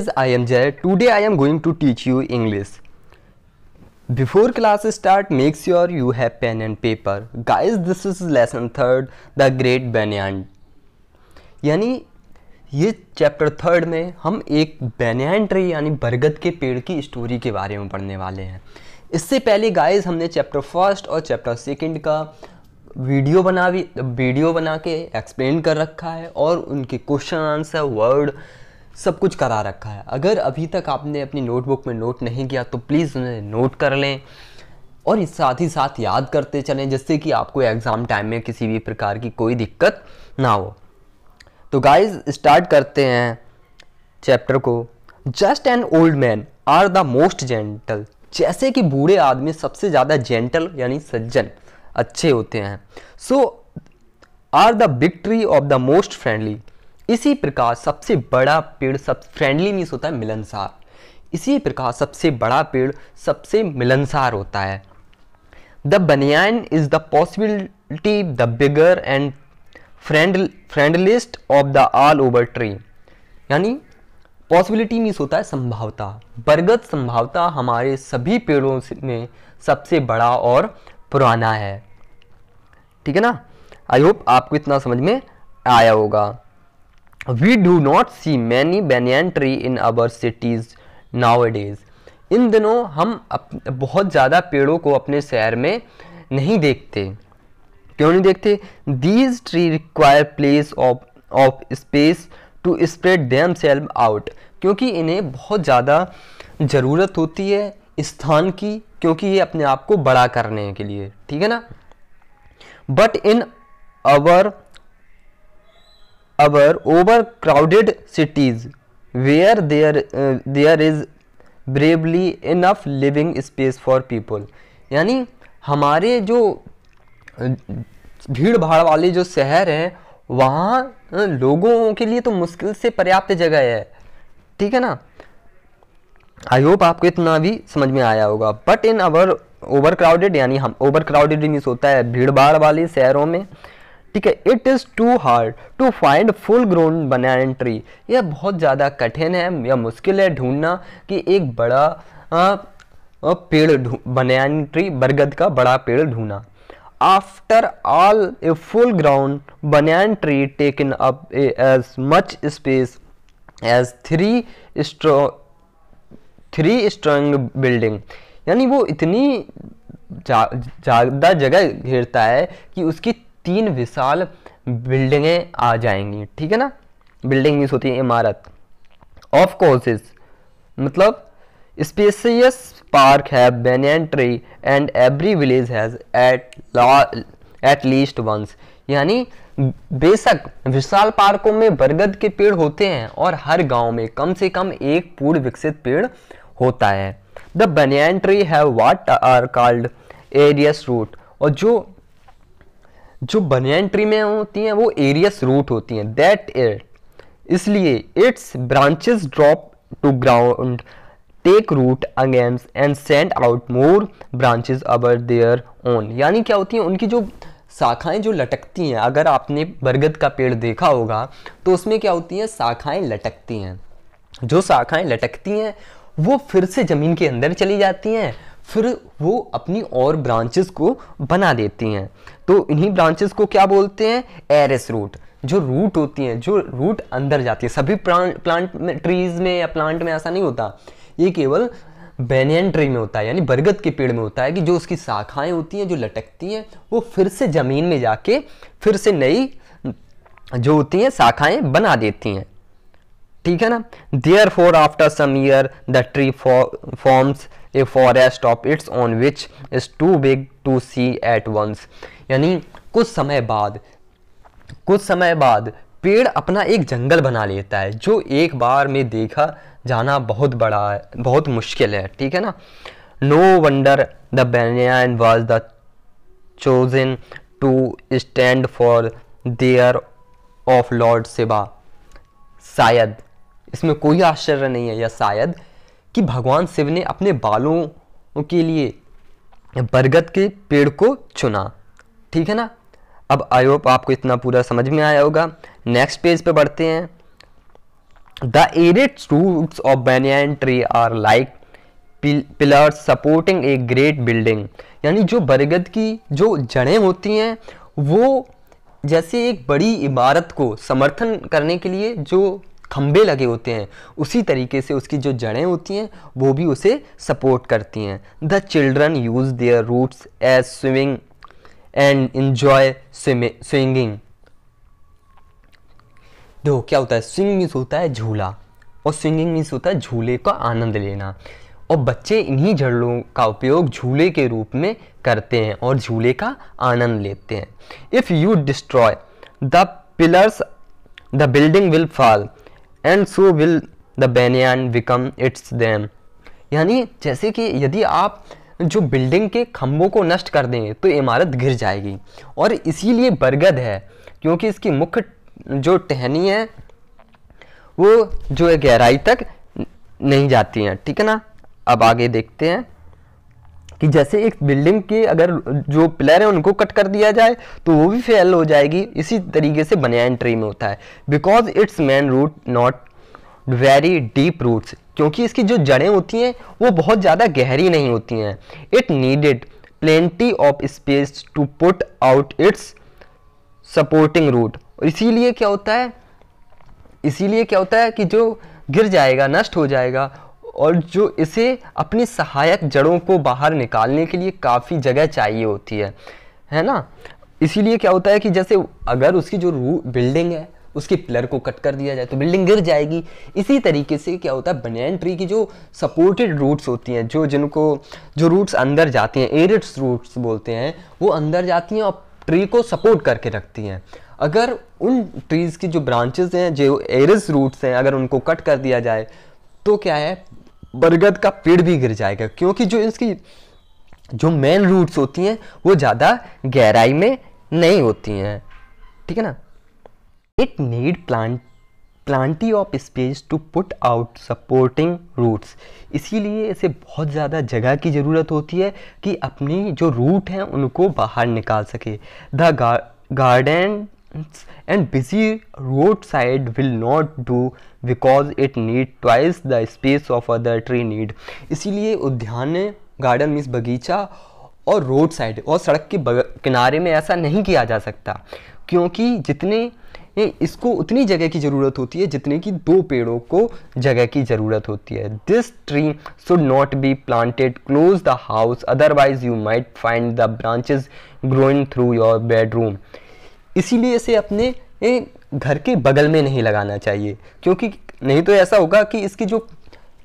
is I am Jay today I am going to teach you English before class start make sure you have pen and paper guys this is lesson third the great Banyan यानी ये chapter third में हम एक banyan tree यानी बरगद के पेड़ की story के बारे में पढ़ने वाले हैं इससे पहले गाइस हमने चैप्टर फर्स्ट और चैप्टर सेकंड का वीडियो बना भी वीडियो बना के एक्सप्लेन कर रखा है और उनके क्वेश्चन आंसर वर्ड सब कुछ करा रखा है अगर अभी तक आपने अपनी नोटबुक में नोट नहीं किया तो प्लीज़ उन्हें नोट कर लें और इस साथ ही साथ याद करते चलें जिससे कि आपको एग्ज़ाम टाइम में किसी भी प्रकार की कोई दिक्कत ना हो तो गाइज स्टार्ट करते हैं चैप्टर को just an old man are the most gentle जैसे कि बूढ़े आदमी सबसे ज़्यादा जेंटल यानी सज्जन अच्छे होते हैं so are the big tree of the most friendly इसी प्रकार सबसे बड़ा पेड़ सब फ्रेंडली मीन्स होता है मिलनसार इसी प्रकार सबसे बड़ा पेड़ सबसे मिलनसार होता है the banyan is the possibility the bigger and friend friendliest of the all over tree यानी पॉसिबिलिटी मीन्स होता है संभावता बरगद संभावता हमारे सभी पेड़ों में सबसे बड़ा और पुराना है ठीक है ना आई होप आपको इतना समझ में आया होगा we do not see many banyan tree in our cities nowadays इन दिनों हम बहुत ज़्यादा पेड़ों को अपने शहर में नहीं देखते क्यों नहीं देखते these tree require place of of space to spread themselves out क्योंकि इन्हें बहुत ज़्यादा ज़रूरत होती है स्थान की क्योंकि ये अपने आप को बड़ा करने के लिए ठीक है ना but in our our overcrowded cities where there there is barely enough living space for people यानी हमारे जो भीड़ भाड़ वाले जो शहर हैं वहाँ लोगों के लिए तो मुश्किल से पर्याप्त जगह है ठीक है ना आई होप आपको इतना भी समझ में आया होगा but in our overcrowded यानी हम ओवर क्राउडेड मीन्स होता है भीड़ भाड़ वाले शहरों में ठीक है it is too hard to find full grown banyan tree यह बहुत ज़्यादा कठिन है या मुश्किल है ढूंढना कि एक बड़ा आ, आ, पेड़ बनान ट्री बरगद का बड़ा पेड़ ढूंढना after all a full grown tree tree taken a, as much space as three storey three strong building यानी वो इतनी ज़्यादा जा, जगह घेरता है कि उसकी तीन विशाल बिल्डिंगें आ जाएंगी ठीक है ना बिल्डिंग मीन्स होती है इमारत ऑफ कोर्सेस मतलब स्पेसियस पार्क है banyan tree and every village has at at least once यानी बेशक विशाल पार्कों में बरगद के पेड़ होते हैं और हर गांव में कम से कम एक पूर्ण विकसित पेड़ होता है the banyan tree have what are called aerial root और जो जो बनियान ट्री में होती हैं वो एरियस रूट होती हैं दैट इट इसलिए its branches drop to ground take root again and send out more branches of their own यानी क्या होती हैं उनकी जो शाखाएं जो लटकती हैं अगर आपने बरगद का पेड़ देखा होगा तो उसमें क्या होती हैं शाखाएं लटकती हैं जो शाखाएं लटकती हैं वो फिर से ज़मीन के अंदर चली जाती हैं फिर वो अपनी और ब्रांचेस को बना देती हैं तो इन्हीं ब्रांचेस को क्या बोलते हैं एरेस रूट जो रूट होती हैं जो रूट अंदर जाती है सभी प्लांट में ट्रीज़ में या प्लांट में ऐसा नहीं होता ये केवल बेनियन ट्री में होता है यानी बरगद के पेड़ में होता है कि जो उसकी शाखाएं होती हैं जो लटकती हैं वो फिर से ज़मीन में जाके फिर से नई जो होती हैं शाखाएं बना देती हैं ठीक है ना therefore after some year the tree forms a forest of its own which is too big to see at once यानी कुछ समय बाद कुछ समय बाद पेड़ अपना एक जंगल बना लेता है जो एक बार में देखा जाना बहुत बड़ा है बहुत मुश्किल है ठीक है ना no wonder the banyan was the chosen to stand for there of Lord Shiva शायद इसमें कोई आश्चर्य नहीं है या शायद कि भगवान शिव ने अपने बालों के लिए बरगद के पेड़ को चुना ठीक है ना अब आई होप आपको इतना पूरा समझ में आया होगा नेक्स्ट पेज पे बढ़ते हैं the aerial roots of banyan tree are like pillars supporting a great building यानी जो बरगद की जो जड़ें होती हैं वो जैसे एक बड़ी इमारत को समर्थन करने के लिए जो खम्भे लगे होते हैं उसी तरीके से उसकी जो जड़ें होती हैं वो भी उसे सपोर्ट करती हैं the children use their roots as swimming and enjoy swinging देखो क्या होता है स्विंग मीन्स होता है झूला और स्विंगिंग मीन्स होता है झूले का आनंद लेना और बच्चे इन्हीं जड़ों का उपयोग झूले के रूप में करते हैं और झूले का आनंद लेते हैं if you destroy the pillars the building will fall and so will the banyan become its them यानी जैसे कि यदि आप जो बिल्डिंग के खम्भों को नष्ट कर देंगे तो इमारत गिर जाएगी और इसीलिए बरगद है क्योंकि इसकी मुख्य जो टहनी है वो जो है गहराई तक नहीं जाती हैं ठीक है ना अब आगे देखते हैं कि जैसे एक बिल्डिंग के अगर जो पिलर हैं उनको कट कर दिया जाए तो वो भी फेल हो जाएगी इसी तरीके से बनियान ट्री में होता है because its main root not very deep roots क्योंकि इसकी जो जड़ें होती हैं वो बहुत ज़्यादा गहरी नहीं होती हैं it needed plenty of space to put out its supporting root इसीलिए क्या होता है इसीलिए क्या होता है कि जो गिर जाएगा नष्ट हो जाएगा और जो इसे अपनी सहायक जड़ों को बाहर निकालने के लिए काफ़ी जगह चाहिए होती है है ना इसीलिए क्या होता है कि जैसे अगर उसकी जो रू बिल्डिंग है उसके पिलर को कट कर दिया जाए तो बिल्डिंग गिर जाएगी इसी तरीके से क्या होता है बनियान ट्री की जो सपोर्टेड रूट्स होती हैं जो जिनको जो रूट्स अंदर जाती हैं एरिड्स रूट्स बोलते हैं वो अंदर जाती हैं और ट्री को सपोर्ट करके रखती हैं अगर उन ट्रीज़ की जो ब्रांचेज हैं जो एरिस रूट्स हैं अगर उनको कट कर दिया जाए तो क्या है बरगद का पेड़ भी गिर जाएगा क्योंकि जो इसकी जो मेन रूट्स होती हैं वो ज़्यादा गहराई में नहीं होती हैं ठीक है ना it need plant plenty of space to put out supporting roots इसीलिए इसे बहुत ज़्यादा जगह की ज़रूरत होती है कि अपनी जो रूट हैं उनको बाहर निकाल सके the garden and busy side will not do because it need twice the space of other tree need इसीलिए उद्यान गार्डन मीन्स बगीचा और रोड साइड और सड़क के किनारे में ऐसा नहीं किया जा सकता क्योंकि जितने इसको उतनी जगह की ज़रूरत होती है जितने की दो पेड़ों को जगह की ज़रूरत होती है this tree should not be planted close the house otherwise you might find the branches growing through your bedroom इसीलिए इसे अपने घर के बगल में नहीं लगाना चाहिए क्योंकि नहीं तो ऐसा होगा कि इसकी जो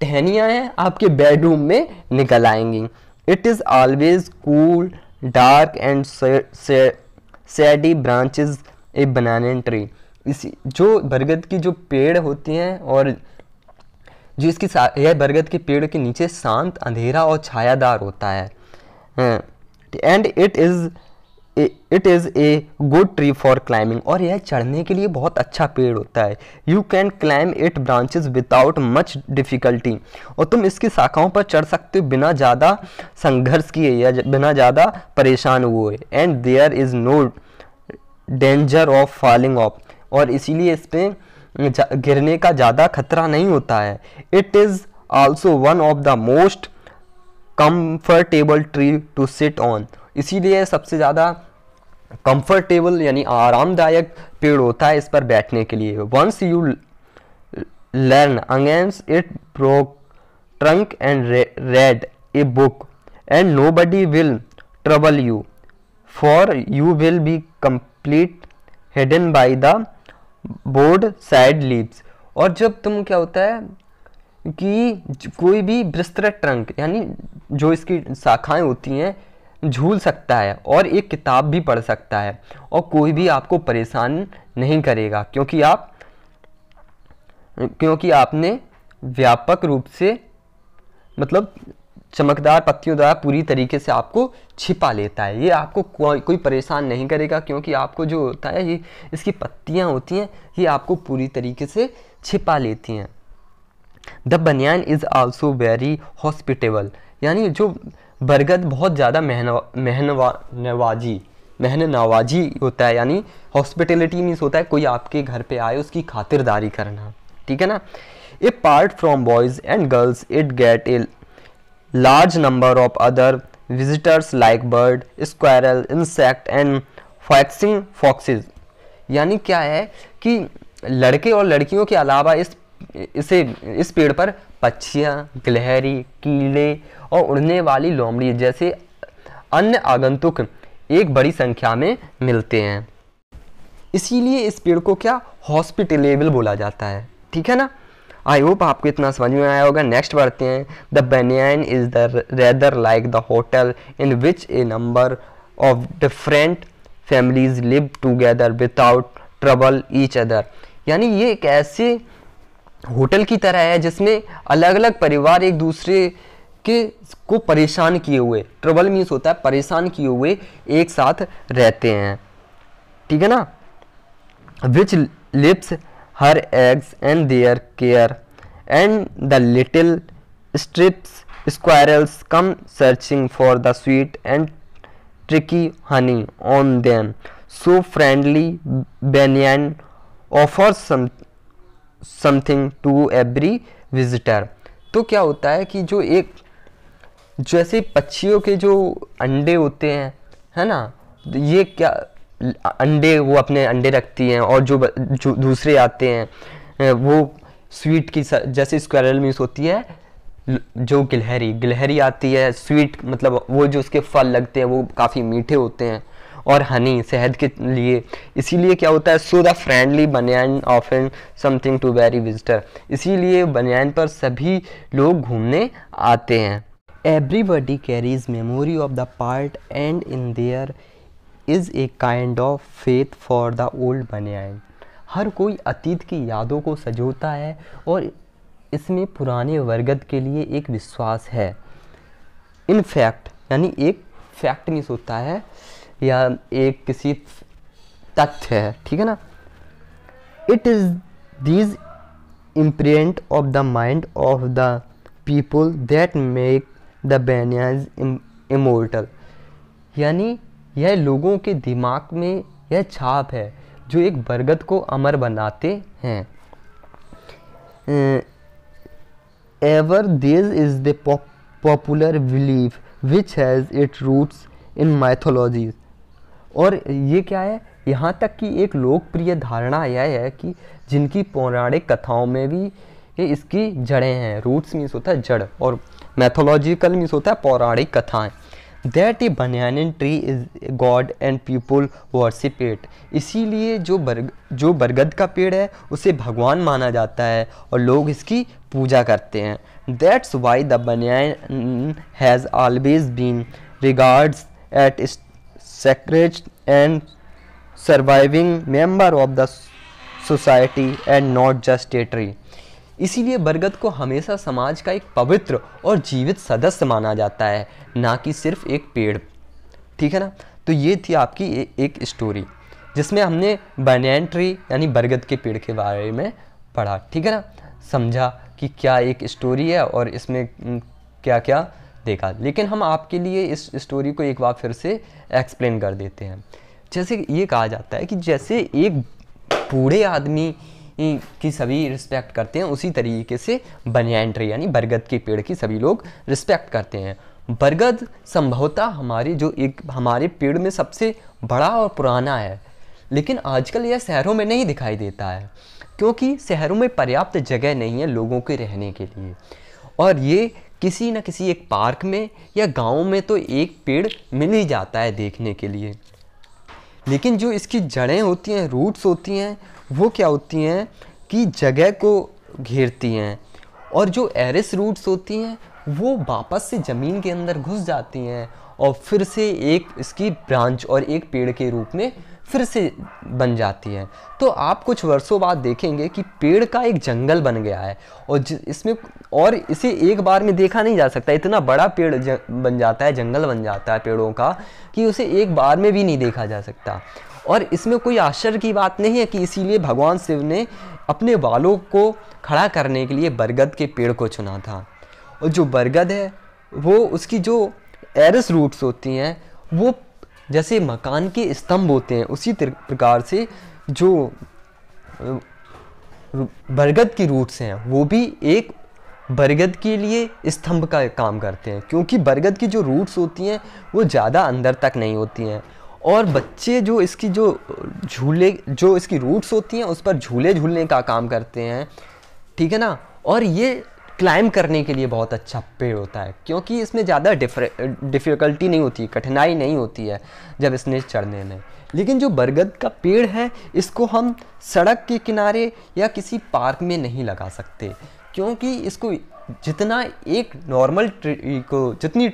टहनियाँ हैं आपके बेडरूम में निकल आएंगी it is always cool dark and shady branches a banyan tree इसी जो बरगद की जो पेड़ होती हैं और जो इसकी यह बरगद के पेड़ के नीचे शांत अंधेरा और छायादार होता है and it is it is a good tree for climbing और यह चढ़ने के लिए बहुत अच्छा पेड़ होता है you can climb it branches without much difficulty और तुम इसकी शाखाओं पर चढ़ सकते हो बिना ज़्यादा संघर्ष किए या बिना ज़्यादा परेशान हुए and there is no danger of falling off और इसीलिए इस पर गिरने का ज़्यादा खतरा नहीं होता है it is also one of the most comfortable tree to sit on इसीलिए सबसे ज़्यादा कंफर्टेबल यानी आरामदायक पेड़ होता है इस पर बैठने के लिए once you learn against it pro trunk and read a book and nobody will trouble you for you will be complete hidden by the broad side leaves और जब तुम क्या होता है कि कोई भी विस्तृत ट्रंक यानी जो इसकी शाखाएं होती हैं झूल सकता है और एक किताब भी पढ़ सकता है और कोई भी आपको परेशान नहीं करेगा क्योंकि आप क्योंकि आपने व्यापक रूप से मतलब चमकदार पत्तियों द्वारा पूरी तरीके से आपको छिपा लेता है ये आपको को, कोई परेशान नहीं करेगा क्योंकि आपको जो होता है ये इसकी पत्तियाँ होती हैं ये आपको पूरी तरीके से छिपा लेती हैं the banyan is also very hospitable यानी जो बरगद बहुत ज़्यादा मेहनवाजी मेहन नवाजी होता है यानी हॉस्पिटलिटी मीन्स होता है कोई आपके घर पे आए उसकी खातिरदारी करना ठीक है ना apart from boys and girls it get a large number of other visitors like bird squirrel insect and faxing foxes यानी क्या है कि लड़के और लड़कियों के अलावा इस इसे इस पेड़ पर पक्षियाँ गिलहरी कीड़े और उड़ने वाली लोमड़ी जैसे अन्य आगंतुक एक बड़ी संख्या में मिलते हैं इसीलिए इस पेड़ को क्या हॉस्पिटलेबल बोला जाता है ठीक है ना आई होप आपको इतना समझ में आया होगा नेक्स्ट बढ़ते हैं the banyan is the rather like the hotel in which a number of different families live together without trouble each other यानी ये एक ऐसे होटल की तरह है जिसमें अलग अलग परिवार एक दूसरे के को परेशान किए हुए ट्रबल मीन्स होता है परेशान किए हुए एक साथ रहते हैं ठीक है ना which lips her eggs and their care and the little strips squirrels come searching for the sweet and tricky honey on them so friendly banyan offer some something to every visitor तो क्या होता है कि जो एक जैसे पक्षियों के जो अंडे होते हैं है ना ये क्या अंडे वो अपने अंडे रखती हैं और जो जो दूसरे आते हैं वो स्वीट की जैसे स्क्वायरल मीस होती है जो गिलहरी गिलहरी आती है स्वीट मतलब वो जो उसके फल लगते हैं वो काफ़ी मीठे होते हैं और हनी सेहत के लिए इसीलिए क्या होता है so the friendly banyan often something to very visitor इसीलिए बनियान पर सभी लोग घूमने आते हैं everybody carries memory of the part and in there is a kind of faith for the old banyan हर कोई अतीत की यादों को सजोता है और इसमें पुराने वर्गद के लिए एक विश्वास है इनफैक्ट यानी एक फैक्ट मिस होता है या एक किसी तथ्य है ठीक है ना it is these imprint of the mind of the people that make the banyans immortal यानी यह लोगों के दिमाग में यह छाप है जो एक बरगद को अमर बनाते हैं ever this is the popular belief which has it roots in mythologies और ये क्या है यहाँ तक कि एक लोकप्रिय धारणा यह है कि जिनकी पौराणिक कथाओं में भी ये इसकी जड़ें हैं रूट्स मीन्स होता है जड़ और मैथोलॉजिकल मीन्स होता है पौराणिक कथाएँ that a banyan tree is god and people worship it इसीलिए जो बर्ग जो बरगद का पेड़ है उसे भगवान माना जाता है और लोग इसकी पूजा करते हैं that's why the banyan has always been regards at sacred and surviving member of the society and not just टेटरी इसीलिए बरगद को हमेशा समाज का एक पवित्र और जीवित सदस्य माना जाता है ना कि सिर्फ एक पेड़ ठीक है ना तो ये थी आपकी ए, एक स्टोरी जिसमें हमने बनैन ट्री यानी बरगद के पेड़ के बारे में पढ़ा ठीक है ना समझा कि क्या एक स्टोरी है और इसमें क्या क्या देखा लेकिन हम आपके लिए इस स्टोरी को एक बार फिर से एक्सप्लेन कर देते हैं जैसे ये कहा जाता है कि जैसे एक बूढ़े आदमी की सभी रिस्पेक्ट करते हैं उसी तरीके से बनियान ट्री यानी बरगद के पेड़ की सभी लोग रिस्पेक्ट करते हैं बरगद संभवतः हमारे जो एक हमारे पेड़ में सबसे बड़ा और पुराना है लेकिन आजकल यह शहरों में नहीं दिखाई देता है क्योंकि शहरों में पर्याप्त जगह नहीं है लोगों के रहने के लिए और ये किसी न किसी एक पार्क में या गांव में तो एक पेड़ मिल ही जाता है देखने के लिए लेकिन जो इसकी जड़ें होती हैं रूट्स होती हैं वो क्या होती हैं कि जगह को घेरती हैं और जो एरिस रूट्स होती हैं वो वापस से ज़मीन के अंदर घुस जाती हैं और फिर से एक इसकी ब्रांच और एक पेड़ के रूप में फिर से बन जाती है तो आप कुछ वर्षों बाद देखेंगे कि पेड़ का एक जंगल बन गया है और इसमें और इसे एक बार में देखा नहीं जा सकता इतना बड़ा पेड़ ज बन जाता है जंगल बन जाता है पेड़ों का कि उसे एक बार में भी नहीं देखा जा सकता और इसमें कोई आश्चर्य की बात नहीं है कि इसीलिए भगवान शिव ने अपने बालों को खड़ा करने के लिए बरगद के पेड़ को चुना था और जो बरगद है वो उसकी जो एरस रूट्स होती हैं वो जैसे मकान के स्तंभ होते हैं उसी प्रकार से जो बरगद की रूट्स हैं वो भी एक बरगद के लिए स्तंभ का काम करते हैं क्योंकि बरगद की जो रूट्स होती हैं वो ज़्यादा अंदर तक नहीं होती हैं और बच्चे जो इसकी जो झूले जो इसकी रूट्स होती हैं उस पर झूले झूलने का काम करते हैं ठीक है ना और ये क्लाइम करने के लिए बहुत अच्छा पेड़ होता है क्योंकि इसमें ज़्यादा डिफ़िकल्टी नहीं होती कठिनाई नहीं होती है जब इसने चढ़ने में लेकिन जो बरगद का पेड़ है इसको हम सड़क के किनारे या किसी पार्क में नहीं लगा सकते क्योंकि इसको जितना एक नॉर्मल ट्री को जितनी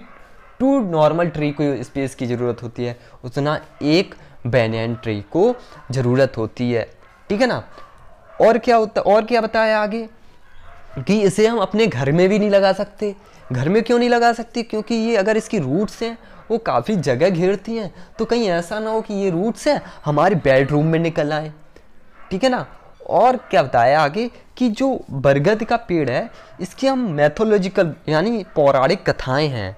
टू नॉर्मल ट्री को स्पेस की ज़रूरत होती है उतना एक बैनियन ट्री को ज़रूरत होती है ठीक है ना और क्या होता और क्या बताया आगे कि इसे हम अपने घर में भी नहीं लगा सकते घर में क्यों नहीं लगा सकते क्योंकि ये अगर इसकी रूट्स हैं वो काफ़ी जगह घेरती हैं तो कहीं ऐसा ना हो कि ये रूट्स हैं हमारे बेडरूम में निकल आए ठीक है ना और क्या बताया आगे कि जो बरगद का पेड़ है इसकी हम मैथोलॉजिकल यानी पौराणिक कथाएं हैं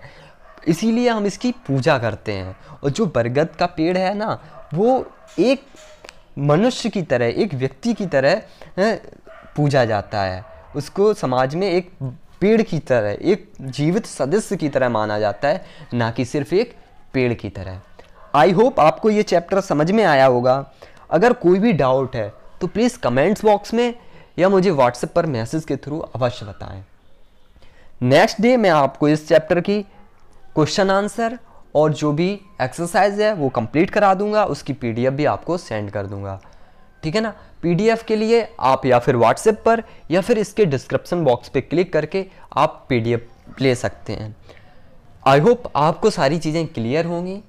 इसीलिए हम इसकी पूजा करते हैं और जो बरगद का पेड़ है ना वो एक मनुष्य की तरह एक व्यक्ति की तरह पूजा जाता है उसको समाज में एक पेड़ की तरह एक जीवित सदस्य की तरह माना जाता है ना कि सिर्फ एक पेड़ की तरह आई होप आपको ये चैप्टर समझ में आया होगा अगर कोई भी डाउट है तो प्लीज़ कमेंट्स बॉक्स में या मुझे व्हाट्सएप पर मैसेज के थ्रू अवश्य बताएं नेक्स्ट डे मैं आपको इस चैप्टर की क्वेश्चन आंसर और जो भी एक्सरसाइज है वो कंप्लीट करा दूंगा उसकी पीडीएफ भी आपको सेंड कर दूंगा ठीक है ना पीडीएफ के लिए आप या फिर व्हाट्सएप पर या फिर इसके डिस्क्रिप्सन बॉक्स पे क्लिक करके आप पीडीएफ ले सकते हैं आई होप आपको सारी चीज़ें क्लियर होंगी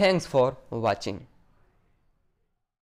थैंक्स फॉर वॉचिंग